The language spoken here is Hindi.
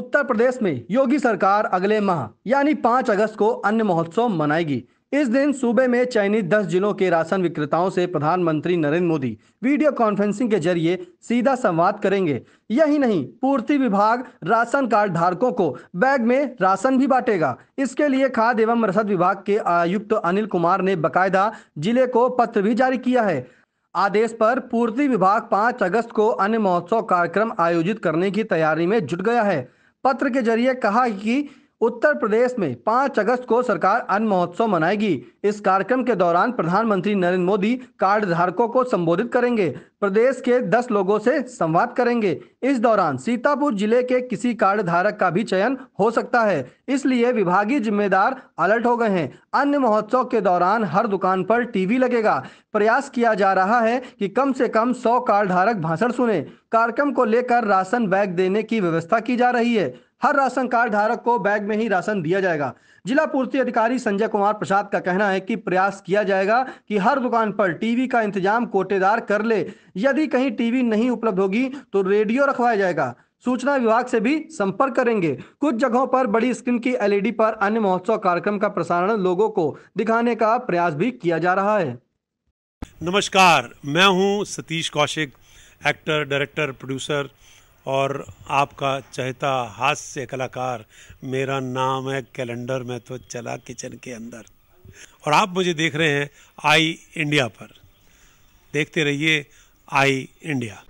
उत्तर प्रदेश में योगी सरकार अगले माह यानी 5 अगस्त को अन्य महोत्सव मनाएगी इस दिन सूबे में चयनित 10 जिलों के राशन विक्रेताओं से प्रधानमंत्री नरेंद्र मोदी वीडियो कॉन्फ्रेंसिंग के जरिए सीधा संवाद करेंगे यही नहीं पूर्ति विभाग राशन कार्ड धारकों को बैग में राशन भी बांटेगा इसके लिए खाद्य एवं रसद विभाग के आयुक्त अनिल कुमार ने बकायदा जिले को पत्र भी जारी किया है आदेश पर पूर्ति विभाग 5 अगस्त को अन्य महोत्सव कार्यक्रम आयोजित करने की तैयारी में जुट गया है पत्र के जरिए कहा कि उत्तर प्रदेश में 5 अगस्त को सरकार अन्न महोत्सव मनाएगी इस कार्यक्रम के दौरान प्रधानमंत्री नरेंद्र मोदी कार्ड धारकों को संबोधित करेंगे प्रदेश के 10 लोगों से संवाद करेंगे इस दौरान सीतापुर जिले के किसी कार्ड धारक का भी चयन हो सकता है इसलिए विभागीय जिम्मेदार अलर्ट हो गए हैं अन्य महोत्सव के दौरान हर दुकान पर टीवी लगेगा प्रयास किया जा रहा है कि कम से कम सौ कार्ड धारक भाषण सुने कार्यक्रम को लेकर राशन बैग देने की व्यवस्था की जा रही है हर राशन कार्ड धारक को बैग में ही राशन दिया जाएगा जिला पूर्ति अधिकारी संजय कुमार प्रसाद का कहना है कि प्रयास किया जाएगा कि हर दुकान पर टीवी का इंतजाम कोटेदार कर ले यदि कहीं टीवी नहीं उपलब्ध होगी तो रेडियो रखवाया जाएगा सूचना विभाग से भी संपर्क करेंगे कुछ जगहों पर बड़ी स्क्रीन की एलईडी पर अन्य महोत्सव कार्यक्रम का प्रसारण लोगों को दिखाने का प्रयास भी किया जा रहा है नमस्कार मैं हूं Satish Kaushik actor director producer और आपका चहता हास्य कलाकार मेरा नाम है कैलेंडर में तो चला किचन के अंदर और आप मुझे देख रहे हैं आई इंडिया पर देखते रहिए आई इंडिया